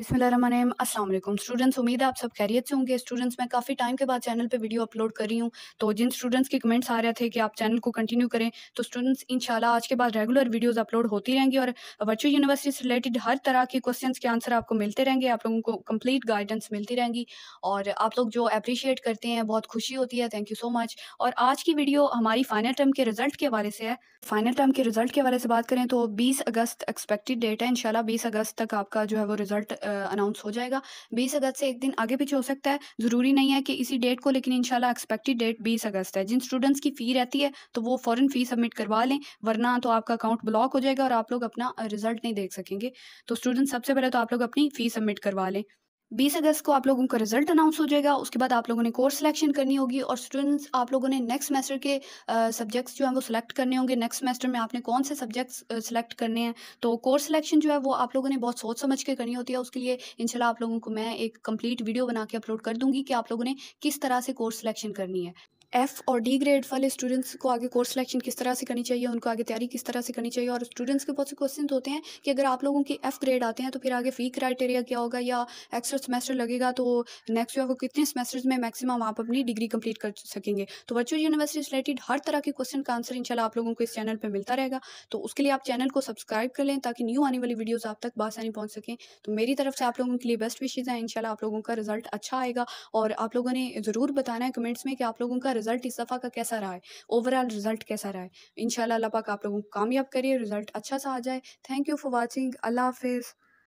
बिसमीम अस्सलाम स्टूडेंट्स उम्मीद है आप सब खैरियत से होंगे स्टूडेंट्स मैं काफ़ी टाइम के बाद चैनल पे वीडियो अपलोड कर रही हूँ तो जिन स्टूडेंट्स के कमेंट्स आ रहे थे कि आप चैनल को कंटिन्यू करें तो स्टूडेंट्स इंशाल्लाह आज के बाद रेगुलर वीडियोस अपलोड होती रहेंगी और वर्चुअल यूनिवर्सिटी से रिलेटेड हर तरह के क्वेश्चन के आंसर आपको मिलते रहेंगे आप लोगों को कम्प्लीट गाइडेंस मिलती रहेंगी और आप लोग जो अप्रिशिएट करते हैं बहुत खुशी होती है थैंक यू सो मच और आज की वीडियो हमारी फाइनल टर्म के रिजल्ट के हवाले से है फाइनल टर्म के रिजल्ट के हवाले से बात करें तो बीस अगस्त एक्सपेक्टेड डेट है इनशाला बीस अगस्त तक आपका जो है वो रिजल्ट अनाउंस हो जाएगा बीस अगस्त से एक दिन आगे पीछे हो सकता है ज़रूरी नहीं है कि इसी डेट को लेकिन इनशाला एक्सपेक्टेड डेट बीस अगस्त है जिन स्टूडेंट्स की फ़ी रहती है तो वो फ़ौरन फ़ी सबमिट करवा लें वरना तो आपका अकाउंट ब्लॉक हो जाएगा और आप लोग अपना रिजल्ट नहीं देख सकेंगे तो स्टूडेंट सबसे पहले तो आप लोग अपनी फ़ी सबमिट करवा लें बीस अगस्त को आप लोगों का रिजल्ट अनाउंस हो जाएगा उसके बाद आप लोगों ने कोर्स सिलेक्शन करनी होगी और स्टूडेंट्स आप लोगों ने नेक्स्ट सेमेस्टर के सब्जेक्ट्स uh, जो हैं वो सिलेक्ट करने होंगे नेक्स्ट सेमेस्टर में आपने कौन से सब्जेक्ट्स सिलेक्ट uh, करने हैं तो कोर्स सिलेक्शन जो है वो आप लोगों ने बहुत सोच समझ के करनी होती है उसके लिए इनशाला आप लोगों को मैं एक कम्प्लीट वीडियो बना के अपलोड कर दूंगी कि आप लोगों ने किस तरह से कोर्स सिलेक्शन करनी है एफ़ और डी ग्रेड वाले स्टूडेंट्स को आगे कोर्स सिलेक्शन किस तरह से करनी चाहिए उनको आगे तैयारी किस तरह से करनी चाहिए और स्टूडेंट्स के बहुत से क्वेश्चन होते हैं कि अगर आप लोगों के एफ़ ग्रेड आते हैं तो फिर आगे फ़ी क्राइटेरिया क्या होगा या एक्स्ट्रा सेमेस्टर लगेगा तो नेक्स्ट ईयर को वो कितने सेमेस्टर में मैक्सिमम आप अपनी डिग्री कंप्लीट कर सकेंगे तो वर्चुअल यूनिवर्सिटी से रिलेटेड हर तरह के क्वेश्चन का आंसर इनशाला आप लोगों को इस चैनल पर मिलता रहेगा तो उसके लिए आप चैनल को सब्सक्राइब कर लें ताकि न्यू आने वाली वीडियोज़ आप तक बासानी पहुँच सकें तो मेरी तरफ से आप लोगों के लिए बेस्ट विशेज़ हैं इनशाला आप लोगों का रिजल्ट अच्छा आएगा और आप लोगों ने ज़रूर बताना है कमेंट्स में कि आप लोगों का रिजल्ट इस दफ़ा का कैसा रहा है ओवरऑल रिजल्ट कैसा रहा है इन अल्लाह पाक आप लोगों को कामयाब करिए रिजल्ट अच्छा सा आ जाए थैंक यू फॉर वॉचिंग अल्लाह हाफिज़